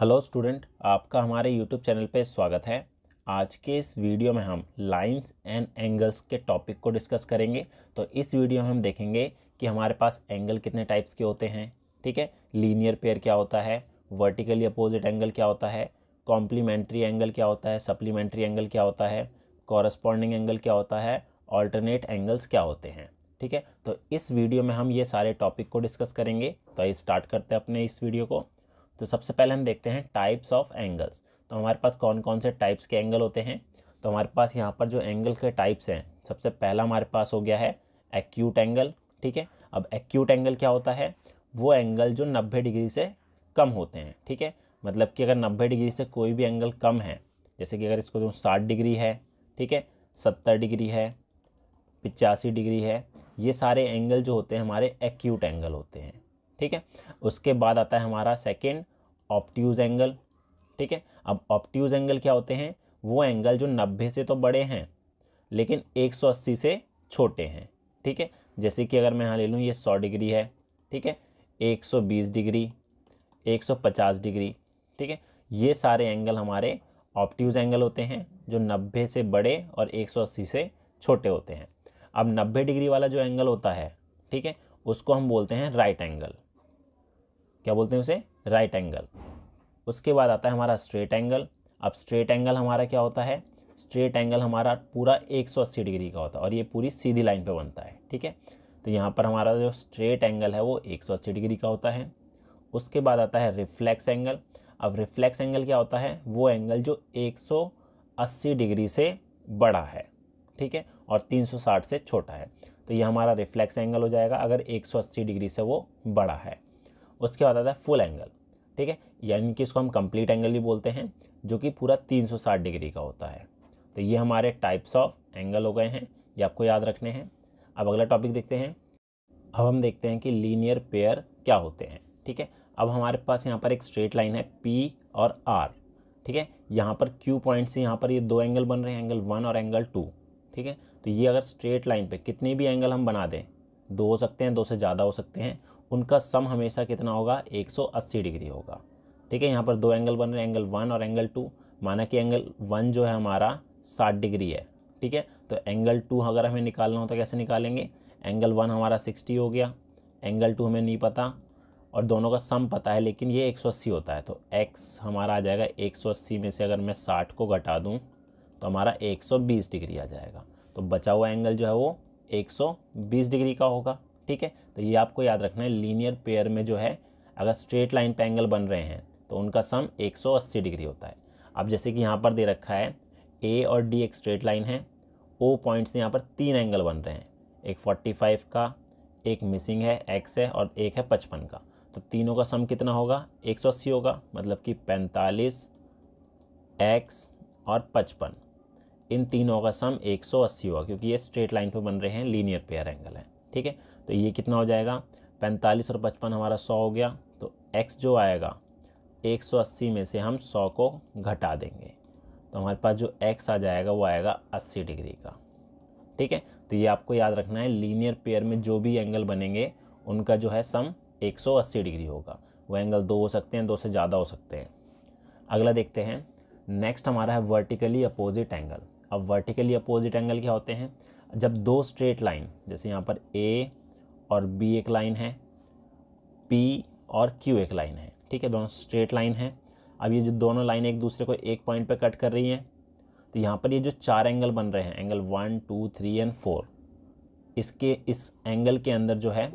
hello student आपका हमारे YouTube channel पे स्वागत है आज के इस वीडियो में हम लाइंस एंड एंगल्स के टॉपिक को डिस्कस करेंगे तो इस वीडियो में हम देखेंगे कि हमारे पास एंगल कितने टाइप्स के होते हैं ठीक है लीनियर पेयर क्या होता है वर्टिकली अपोजिट एंगल क्या होता है कॉम्प्लीमेंट्री एंगल क्या होता है सप्लीमेंट्री एंगल क्या होता है कॉरस्पॉन्डिंग एंगल क्या होता है ऑल्टरनेट एंगल्स क्या होते हैं ठीक है तो इस वीडियो में हम ये सारे टॉपिक को डिस्कस करेंगे तो आइए स्टार्ट करते हैं अपने इस वीडियो को तो सबसे पहले हम देखते हैं टाइप्स ऑफ एंगल्स तो हमारे पास कौन कौन से टाइप्स के एंगल होते हैं तो हमारे पास यहाँ पर जो एंगल के टाइप्स हैं सबसे पहला हमारे पास हो गया है एक्यूट एंगल ठीक है अब एक्यूट एंगल क्या होता है वो एंगल जो नब्बे डिग्री से कम होते हैं ठीक है मतलब कि अगर नब्बे डिग्री से कोई भी एंगल कम है जैसे कि अगर इसको जो साठ डिग्री है ठीक है सत्तर डिग्री है पिचासी डिग्री है ये सारे एंगल जो होते हैं हमारे एक्यूट एंगल होते हैं ठीक है उसके बाद आता है हमारा सेकेंड ऑप्टिज एंगल ठीक है अब ऑप्टिज एंगल क्या होते हैं वो एंगल जो नब्बे से तो बड़े हैं लेकिन एक सौ अस्सी से छोटे हैं ठीक है जैसे कि अगर मैं यहाँ ले लूँ ये सौ डिग्री है ठीक है एक सौ बीस डिग्री एक सौ पचास डिग्री ठीक है ये सारे एंगल हमारे ऑप्टिज़ एंगल होते हैं जो नब्बे से बड़े और एक सौ अस्सी से छोटे होते हैं अब नब्बे डिग्री वाला जो एंगल होता है ठीक है उसको हम बोलते हैं राइट एंगल क्या बोलते हैं उसे राइट एंगल उसके बाद आता है हमारा स्ट्रेट एंगल अब स्ट्रेट एंगल हमारा क्या होता है स्ट्रेट एंगल हमारा पूरा 180 डिग्री का होता है और ये पूरी सीधी लाइन पे बनता है ठीक है तो यहाँ पर हमारा जो स्ट्रेट एंगल है वो 180 डिग्री का होता है उसके बाद आता है रिफ्लेक्स एंगल अब रिफ्लेक्स एंगल क्या होता है वो एंगल जो 180 डिग्री से बड़ा है ठीक है और 360 से छोटा है तो ये हमारा रिफ्लेक्स एंगल हो जाएगा अगर एक डिग्री से वो बड़ा है उसके बाद आता है फुल एंगल ठीक है यानी कि इसको हम कंप्लीट एंगल भी बोलते हैं जो कि पूरा 360 डिग्री का होता है तो ये हमारे टाइप्स ऑफ एंगल हो गए हैं ये आपको याद रखने हैं अब अगला टॉपिक देखते हैं अब हम देखते हैं कि लीनियर पेयर क्या होते हैं ठीक है अब हमारे पास यहाँ पर एक स्ट्रेट लाइन है पी और आर ठीक है यहाँ पर क्यू पॉइंट से यहाँ पर ये दो एंगल बन रहे हैं एंगल वन और एंगल टू ठीक है तो ये अगर स्ट्रेट लाइन पर कितने भी एंगल हम बना दें दो हो सकते हैं दो से ज़्यादा हो सकते हैं उनका सम हमेशा कितना होगा 180 डिग्री होगा ठीक है यहाँ पर दो एंगल बन रहे हैं एंगल वन और एंगल टू माना कि एंगल वन जो है हमारा साठ डिग्री है ठीक है तो एंगल टू अगर हमें निकालना हो तो कैसे निकालेंगे एंगल वन हमारा सिक्सटी हो गया एंगल टू हमें नहीं पता और दोनों का सम पता है लेकिन ये 180 होता है तो एक्स हमारा आ जाएगा एक में से अगर मैं साठ को घटा दूँ तो हमारा एक डिग्री आ जाएगा तो बचा हुआ एंगल जो है वो एक डिग्री का होगा ठीक है तो ये आपको याद रखना है लीनियर पेयर में जो है अगर स्ट्रेट लाइन पे एंगल बन रहे हैं तो उनका सम 180 डिग्री होता है अब जैसे कि यहाँ पर दे रखा है ए और डी एक स्ट्रेट लाइन है ओ पॉइंट से यहाँ पर तीन एंगल बन रहे हैं एक 45 का एक मिसिंग है एक्स है और एक है पचपन का तो तीनों का सम कितना होगा 180 होगा मतलब कि 45 एक्स और पचपन इन तीनों का सम 180 होगा क्योंकि ये स्ट्रेट लाइन पर बन रहे हैं लीनियर पेयर एंगल है ठीक है तो ये कितना हो जाएगा पैंतालीस और पचपन हमारा सौ हो गया तो एक्स जो आएगा एक सौ अस्सी में से हम सौ को घटा देंगे तो हमारे पास जो एक्स आ जाएगा वो आएगा अस्सी डिग्री का ठीक है तो ये आपको याद रखना है लीनियर पेयर में जो भी एंगल बनेंगे उनका जो है सम 180 डिग्री होगा वो एंगल दो हो सकते हैं दो से ज़्यादा हो सकते हैं अगला देखते हैं नेक्स्ट हमारा है वर्टिकली अपोजिट एंगल अब वर्टिकली अपोजिट एंगल क्या होते हैं जब दो स्ट्रेट लाइन जैसे यहाँ पर ए और बी एक लाइन है पी और क्यू एक लाइन है ठीक है दोनों स्ट्रेट लाइन है अब ये जो दोनों लाइन एक दूसरे को एक पॉइंट पे कट कर रही हैं तो यहाँ पर ये जो चार एंगल बन रहे हैं angle one two three and four इसके इस एंगल के अंदर जो है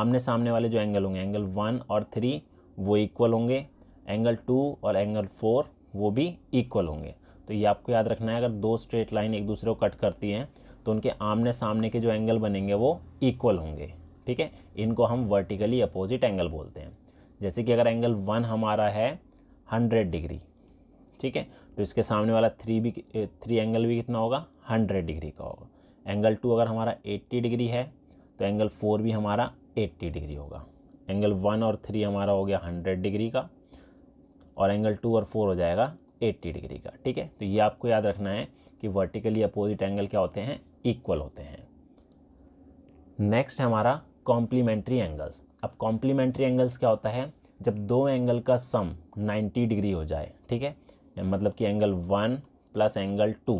आमने सामने वाले जो एंगल होंगे एंगल वन और थ्री वो इक्वल होंगे एंगल टू और एंगल फोर वो भी इक्वल होंगे तो ये आपको याद रखना है अगर दो स्ट्रेट लाइन एक दूसरे को कट करती हैं तो उनके आमने सामने के जो एंगल बनेंगे वो इक्वल होंगे ठीक है इनको हम वर्टिकली अपोजिट एंगल बोलते हैं जैसे कि अगर एंगल वन हमारा है हंड्रेड डिग्री ठीक है तो इसके सामने वाला थ्री भी थ्री एंगल भी कितना होगा हंड्रेड डिग्री का होगा एंगल टू अगर हमारा एट्टी डिग्री है तो एंगल फोर भी हमारा एट्टी डिग्री होगा एंगल वन और थ्री हमारा हो गया हंड्रेड डिग्री का और एंगल टू और फोर हो जाएगा एट्टी डिग्री का ठीक है तो ये आपको याद रखना है कि वर्टिकली अपोजिट एंगल क्या होते हैं इक्वल होते हैं नेक्स्ट है हमारा कॉम्प्लीमेंट्री एंगल्स अब कॉम्प्लीमेंट्री एंगल्स क्या होता है जब दो एंगल का सम 90 डिग्री हो जाए ठीक है मतलब कि angle one plus angle two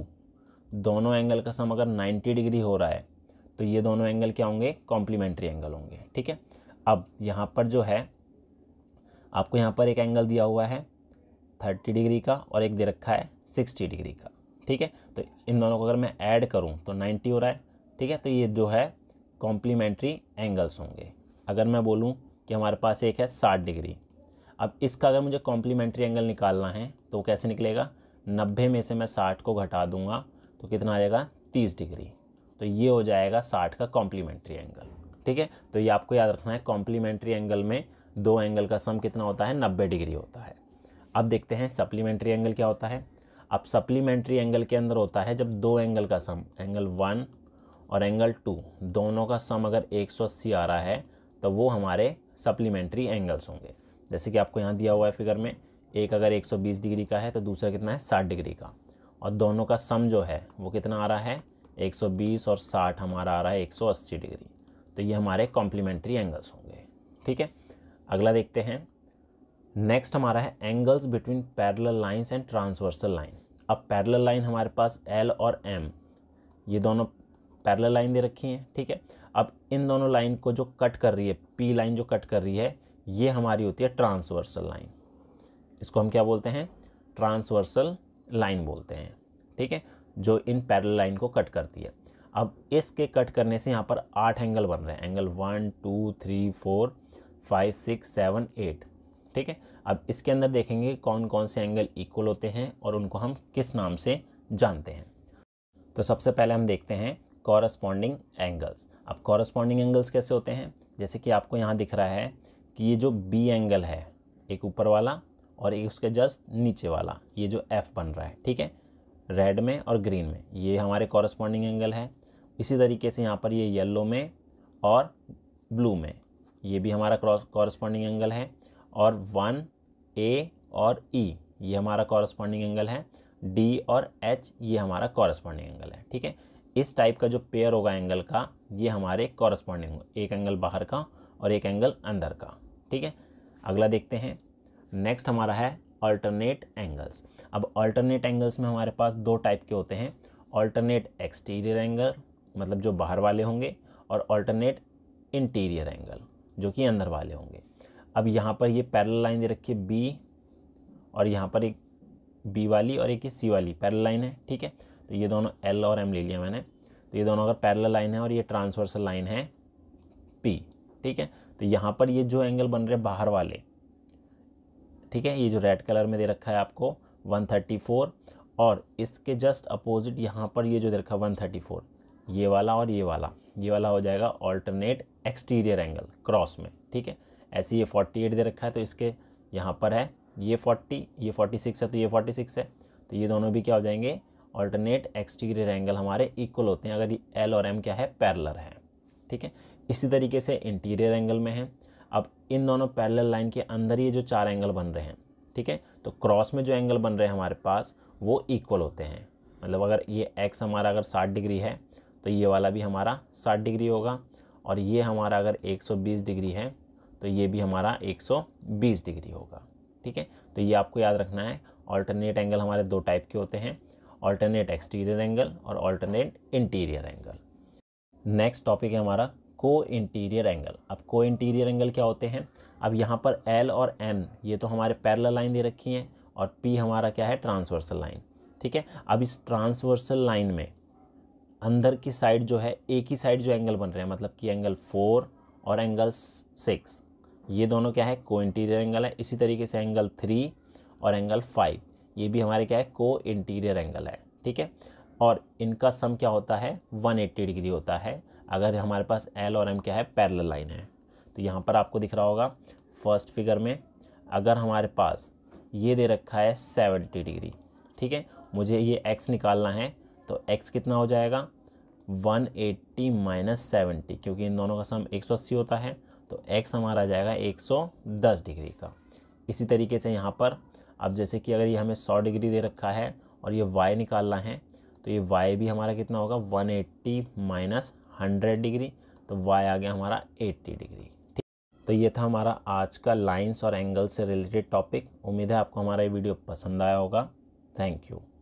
दोनों एंगल का सम अगर 90 डिग्री हो रहा है तो ये दोनों एंगल क्या होंगे कॉम्प्लीमेंट्री एंगल होंगे ठीक है अब यहाँ पर जो है आपको यहाँ पर एक एंगल दिया हुआ है 30 डिग्री का और एक दे रखा है 60 डिग्री का ठीक है तो इन दोनों को अगर मैं ऐड करूँ तो नाइन्टी हो रहा है ठीक है तो ये जो है कॉम्प्लीमेंट्री एंगल्स होंगे अगर मैं बोलूँ कि हमारे पास एक है साठ डिग्री अब इसका अगर मुझे कॉम्प्लीमेंट्री एंगल निकालना है तो कैसे निकलेगा नब्बे में से मैं साठ को घटा दूंगा तो कितना आ जाएगा तीस डिग्री तो ये हो जाएगा साठ का कॉम्प्लीमेंट्री एंगल ठीक है तो ये आपको याद रखना है कॉम्प्लीमेंट्री एंगल में दो एंगल का सम कितना होता है नब्बे डिग्री होता है अब देखते हैं सप्लीमेंट्री एंगल क्या होता है अब सप्लीमेंट्री एंगल के अंदर होता है जब दो एंगल का सम एंगल वन और एंगल टू दोनों का सम अगर 180 आ रहा है तो वो हमारे सप्लीमेंट्री एंगल्स होंगे जैसे कि आपको यहाँ दिया हुआ है फिगर में एक अगर 120 डिग्री का है तो दूसरा कितना है 60 डिग्री का और दोनों का सम जो है वो कितना आ रहा है 120 और 60 हमारा आ रहा है 180 डिग्री तो ये हमारे कॉम्प्लीमेंट्री एंगल्स होंगे ठीक है अगला देखते हैं नेक्स्ट हमारा है angles between parallel lines and transversal line अब पैरल लाइन हमारे पास एल और एम ये दोनों पैरल लाइन दे रखी हैं ठीक है अब इन दोनों लाइन को जो कट कर रही है पी लाइन जो कट कर रही है ये हमारी होती है ट्रांसवर्सल लाइन इसको हम क्या बोलते हैं ट्रांसवर्सल लाइन बोलते हैं ठीक है जो इन पैरल लाइन को कट करती है अब इसके कट करने से यहाँ पर आठ एंगल बन रहे हैं angle one two three four five six seven eight ठीक है अब इसके अंदर देखेंगे कौन कौन से एंगल इक्वल होते हैं और उनको हम किस नाम से जानते हैं तो सबसे पहले हम देखते हैं कॉरस्पॉन्डिंग एंगल्स अब कॉरस्पॉन्डिंग एंगल्स कैसे होते हैं जैसे कि आपको यहाँ दिख रहा है कि ये जो बी एंगल है एक ऊपर वाला और एक उसके जस्ट नीचे वाला ये जो एफ़ बन रहा है ठीक है रेड में और ग्रीन में ये हमारे कॉरस्पॉन्डिंग एंगल है इसी तरीके से यहाँ पर ये येल्लो में और ब्लू में ये भी हमारा क्रॉस कॉरस्पॉन्डिंग एंगल है और वन ए और ई e, ये हमारा कॉरस्पॉन्डिंग एंगल है डी और एच ये हमारा कॉरस्पॉन्डिंग एंगल है ठीक है इस टाइप का जो पेयर होगा एंगल का ये हमारे कॉरस्पॉन्डिंग एक एंगल बाहर का और एक एंगल अंदर का ठीक है अगला देखते हैं नेक्स्ट हमारा है अल्टरनेट एंगल्स अब अल्टरनेट एंगल्स में हमारे पास दो टाइप के होते हैं अल्टरनेट एक्सटीरियर एंगल मतलब जो बाहर वाले होंगे और अल्टरनेट इंटीरियर एंगल जो कि अंदर वाले होंगे अब यहाँ पर ये पैरल लाइन दे रखी है बी और यहाँ पर एक बी वाली और एक ये सी वाली पैरल लाइन है ठीक है तो ये दोनों एल और एम ले लिया मैंने तो ये दोनों अगर पैरल लाइन है और ये ट्रांसवर्सल लाइन है पी ठीक है तो यहाँ पर ये जो एंगल बन रहे बाहर वाले ठीक है ये जो रेड कलर में दे रखा है आपको वन और इसके जस्ट अपोजिट यहाँ पर ये जो दे रखा है ये वाला और ये वाला ये वाला हो जाएगा ऑल्टरनेट एक्सटीरियर एंगल क्रॉस में ठीक है ऐसे ये फोर्टी एट दे रखा है तो इसके यहाँ पर है ये फोर्टी ये फोर्टी सिक्स है तो ये फोर्टी सिक्स है तो ये दोनों भी क्या हो जाएंगे ऑल्टरनेट एक्सटीरियर एंगल हमारे इक्वल होते हैं अगर एल और एम क्या है पैरलर है ठीक है इसी तरीके से इंटीरियर एंगल में है अब इन दोनों पैरलर लाइन के अंदर ये जो चार एंगल बन रहे हैं ठीक है तो क्रॉस में जो एंगल बन रहे हैं हमारे पास वो इक्वल होते हैं मतलब अगर ये एक्स हमारा अगर साठ डिग्री है तो ये वाला भी हमारा साठ डिग्री होगा और ये हमारा अगर एक सौ बीस डिग्री है तो ये भी हमारा 120 डिग्री होगा ठीक है तो ये आपको याद रखना है ऑल्टरनेट एंगल हमारे दो टाइप के होते हैं ऑल्टरनेट एक्सटीरियर एंगल और alternate interior angle next topic है हमारा को इंटीरियर एंगल अब को इंटीरियर एंगल क्या होते हैं अब यहाँ पर एल और एम ये तो हमारे पैरल लाइन दे रखी हैं और पी हमारा क्या है ट्रांसवर्सल लाइन ठीक है अब इस ट्रांसवर्सल लाइन में अंदर की साइड जो है एक ही साइड जो एंगल बन रहे हैं मतलब कि एंगल फोर और एंगल सिक्स ये दोनों क्या है को इंटीरियर एंगल है इसी तरीके से एंगल थ्री और एंगल फाइव ये भी हमारे क्या है को इंटीरियर एंगल है ठीक है और इनका सम क्या होता है 180 डिग्री होता है अगर हमारे पास एल और एम क्या है पैरल लाइन है तो यहाँ पर आपको दिख रहा होगा फर्स्ट फिगर में अगर हमारे पास ये दे रखा है सेवेंटी डिग्री ठीक है मुझे ये एक्स निकालना है तो एक्स कितना हो जाएगा 180 एट्टी माइनस सेवेंटी क्योंकि इन दोनों का सम 180 होता है तो एक्स हमारा आ जाएगा 110 डिग्री का इसी तरीके से यहाँ पर अब जैसे कि अगर ये हमें 100 डिग्री दे रखा है और ये वाई निकालना है तो ये वाई भी हमारा कितना होगा 180 एट्टी माइनस हंड्रेड डिग्री तो वाई आ गया हमारा 80 डिग्री ठीक तो ये था हमारा आज का लाइन्स और एंगल्स से रिलेटेड टॉपिक उम्मीद है आपको हमारा ये वीडियो पसंद आया होगा थैंक यू